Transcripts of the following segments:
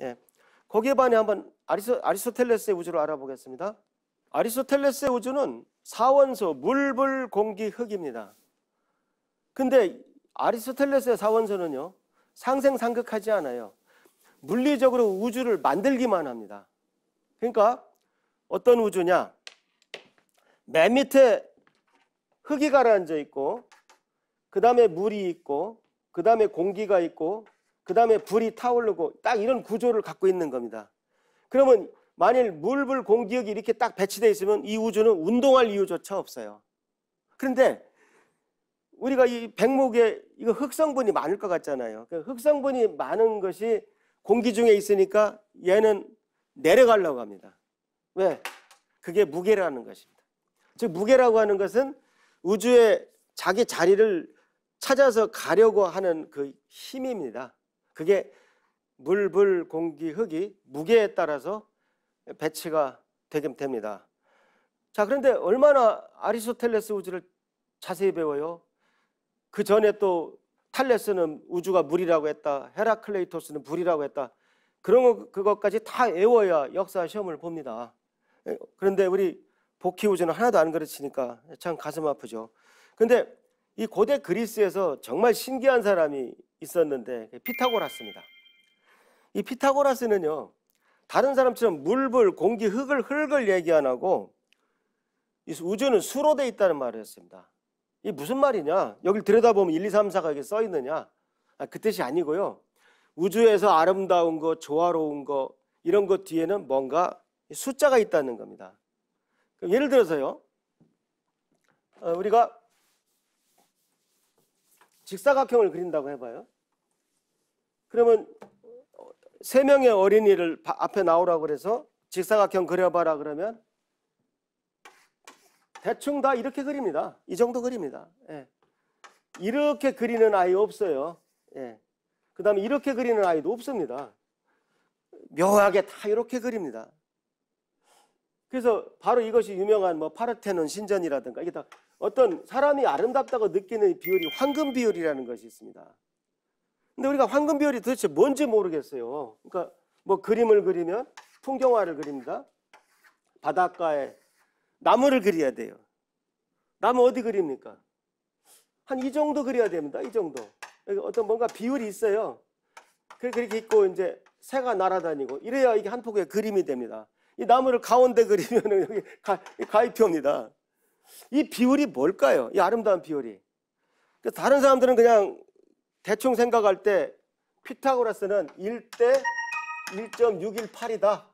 예. 거기에 반해 한번 아리스, 아리스토텔레스의 우주를 알아보겠습니다. 아리스토텔레스의 우주는 사원소, 물, 불, 공기, 흙입니다. 근데 아리스토텔레스의 사원소는요, 상생상극하지 않아요. 물리적으로 우주를 만들기만 합니다. 그러니까 어떤 우주냐? 맨 밑에 흙이 가라앉아 있고, 그 다음에 물이 있고, 그 다음에 공기가 있고, 그 다음에 불이 타오르고 딱 이런 구조를 갖고 있는 겁니다. 그러면 만일 물, 불, 공기역이 이렇게 딱 배치되어 있으면 이 우주는 운동할 이유조차 없어요. 그런데 우리가 이 백목에 이거 흑성분이 많을 것 같잖아요. 그 흑성분이 많은 것이 공기 중에 있으니까 얘는 내려가려고 합니다. 왜? 그게 무게라는 것입니다. 즉, 무게라고 하는 것은 우주의 자기 자리를 찾아서 가려고 하는 그 힘입니다. 그게 물, 불, 공기, 흙이 무게에 따라서 배치가 되게 됩니다. 자, 그런데 얼마나 아리스토텔레스 우주를 자세히 배워요? 그 전에 또 탈레스는 우주가 물이라고 했다. 헤라클레이토스는 불이라고 했다. 그런 것, 그것까지 다 외워야 역사 시험을 봅니다. 그런데 우리 복희 우주는 하나도 안그르치니까참 가슴 아프죠. 근데 이 고대 그리스에서 정말 신기한 사람이 있었는데 피타고라스입니다. 이 피타고라스는요. 다른 사람처럼 물불, 공기, 흙을 흙을 얘기 안 하고 우주는 수로 돼 있다는 말을 했습니다. 이 무슨 말이냐? 여기 들여다보면 1, 2, 3, 4가 이게 써 있느냐? 아, 그 뜻이 아니고요. 우주에서 아름다운 것, 조화로운 것 이런 것 뒤에는 뭔가 숫자가 있다는 겁니다. 예를 들어서요. 어, 우리가 직사각형을 그린다고 해봐요. 그러면 세 명의 어린이를 앞에 나오라고 그래서 직사각형 그려봐라 그러면 대충 다 이렇게 그립니다. 이 정도 그립니다. 예. 이렇게 그리는 아이 없어요. 예. 그 다음에 이렇게 그리는 아이도 없습니다. 묘하게 다 이렇게 그립니다. 그래서 바로 이것이 유명한 뭐 파르테논 신전이라든가 이게 다 어떤 사람이 아름답다고 느끼는 비율이 황금 비율이라는 것이 있습니다. 근데 우리가 황금 비율이 도대체 뭔지 모르겠어요. 그러니까 뭐 그림을 그리면 풍경화를 그립니다. 바닷가에 나무를 그려야 돼요. 나무 어디 그립니까? 한 이 정도 그려야 됩니다. 이 정도. 어떤 뭔가 비율이 있어요. 그, 그렇게 있고 이제 새가 날아다니고 이래야 이게 한 폭의 그림이 됩니다. 이 나무를 가운데 그리면 여기 가, 가입표입니다. 이 비율이 뭘까요? 이 아름다운 비율이. 그 다른 사람들은 그냥 대충 생각할 때 피타고라스는 1대 1.618이다.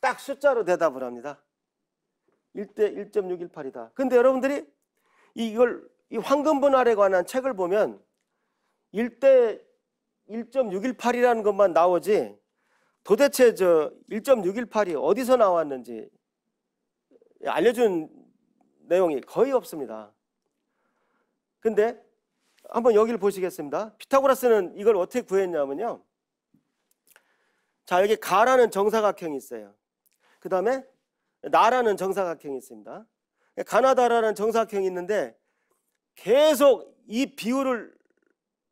딱 숫자로 대답을 합니다. 1대 1.618이다. 근데 여러분들이 이걸 이 황금분할에 관한 책을 보면 1대 1.618이라는 것만 나오지 도대체 저 1.618이 어디서 나왔는지 알려준 내용이 거의 없습니다. 근데 한번 여기를 보시겠습니다. 피타고라스는 이걸 어떻게 구했냐면요. 자, 여기 가라는 정사각형이 있어요. 그 다음에 나라는 정사각형이 있습니다. 가나다라는 정사각형이 있는데 계속 이 비율을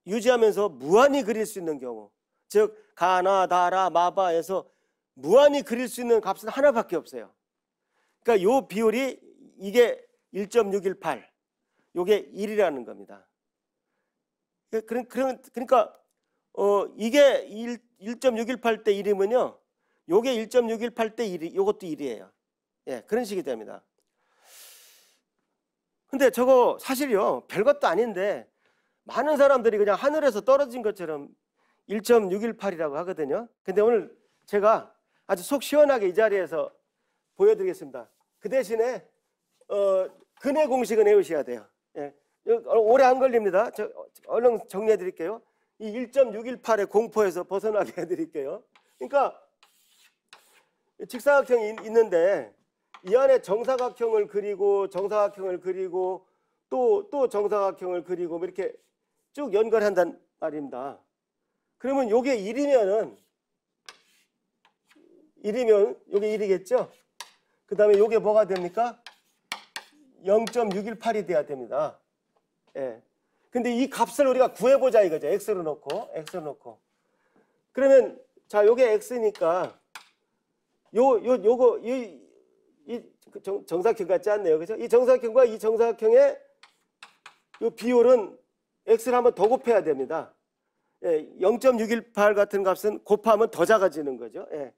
유지하면서 무한히 그릴 수 있는 경우. 즉, 가나다라 마바에서 무한히 그릴 수 있는 값은 하나밖에 없어요. 그러니까 요 비율이 이게 1.618, 요게 1이라는 겁니다. 그, 그런, 그런, 그러니까, 어, 이게 1.618대 1이면요. 요게 1.618대 1, 이 요것도 1이에요. 예, 그런 식이 됩니다. 근데 저거 사실요, 별것도 아닌데, 많은 사람들이 그냥 하늘에서 떨어진 것처럼 1.618이라고 하거든요. 근데 오늘 제가 아주 속 시원하게 이 자리에서 보여드리겠습니다. 그 대신에 어, 근해 공식은 외우셔야 돼요. 예. 어, 오래 안 걸립니다. 저, 얼른 정리해 드릴게요. 이 1.618의 공포에서 벗어나게 해 드릴게요. 그러니까 직사각형이 있는데 이 안에 정사각형을 그리고 정사각형을 그리고 또 또 정사각형을 그리고 뭐 이렇게 쭉 연결한단 말입니다. 그러면 이게 1이면은 1이면 이게 1이겠죠? 그 다음에 이게 뭐가 됩니까? 0.618이 돼야 됩니다. 예. 근데 이 값을 우리가 구해보자 이거죠. x로 놓고, x로 놓고. 그러면, 자, 요게 x니까, 요, 요, 요거, 이, 이 정, 정사각형 같지 않네요. 그죠? 이 정사각형과 이 정사각형의 요 비율은 x를 한번 더 곱해야 됩니다. 예, 0.618 같은 값은 곱하면 더 작아지는 거죠. 예.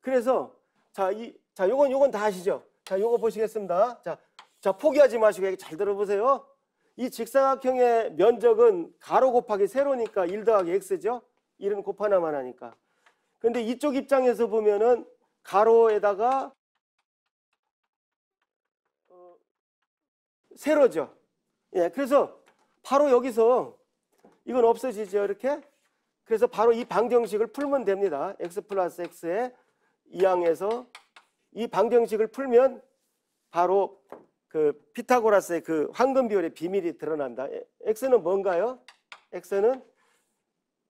그래서, 자, 이, 자, 요건 요건 다 아시죠? 자, 요거 보시겠습니다. 자, 자 포기하지 마시고 잘 들어보세요. 이 직사각형의 면적은 가로 곱하기 세로니까 1 더하기 x죠. 1은 곱하나만 하니까. 근데 이쪽 입장에서 보면은 가로에다가 어, 세로죠. 예, 그래서 바로 여기서 이건 없어지죠. 이렇게. 그래서 바로 이 방정식을 풀면 됩니다. x 플러스 x의 2항에서 이 방정식을 풀면 바로 그 피타고라스의 그 황금 비율의 비밀이 드러난다. x는 뭔가요? x는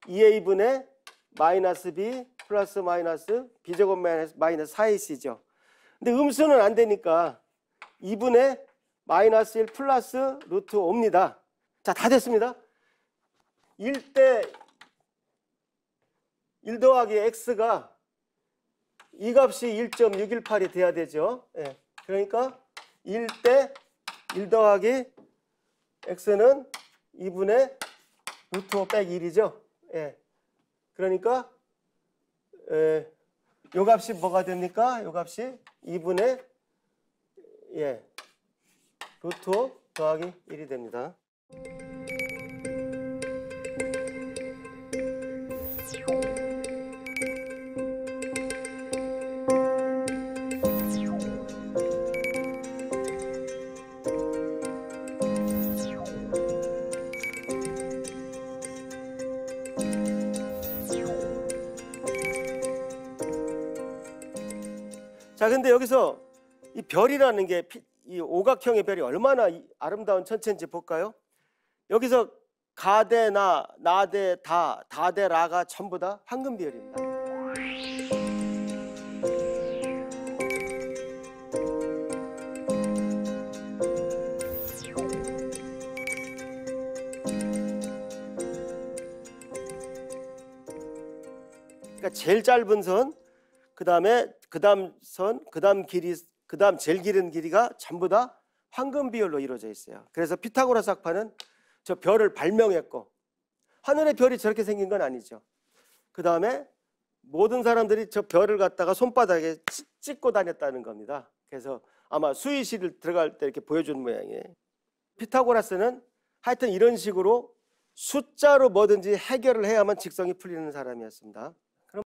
2a분의 마이너스 b 플러스 마이너스 b제곱 마이너스 4ac죠. 근데 음수는 안 되니까 2분의 마이너스 1 플러스 루트 5입니다. 자, 다 됐습니다. 1대 1 더하기 x가 이 값이 1.618이 돼야 되죠. 예. 그러니까 1대1 더하기 x는 2분의 루트 5백 1이죠. 예. 그러니까 예. 요 값이 뭐가 됩니까? 요 값이 2분의 예. 루트 5 더하기 1이 됩니다. 자, 근데 여기서 이 별이라는 게 이 오각형의 별이 얼마나 아름다운 천체인지 볼까요? 여기서 가 대나 나대 다 다 대라가 전부 다 황금 비입니다 그러니까 제일 짧은 선, 그 다음에 그다음 선, 그다음 길이 그다음 제일 길은 길이가 전부 다 황금 비율로 이루어져 있어요. 그래서 피타고라스 학파는 저 별을 발명했고 하늘의 별이 저렇게 생긴 건 아니죠. 그다음에 모든 사람들이 저 별을 갖다가 손바닥에 찍고 다녔다는 겁니다. 그래서 아마 수의실 들어갈 때 이렇게 보여준 모양이에요. 피타고라스는 하여튼 이런 식으로 숫자로 뭐든지 해결을 해야만 직성이 풀리는 사람이었습니다.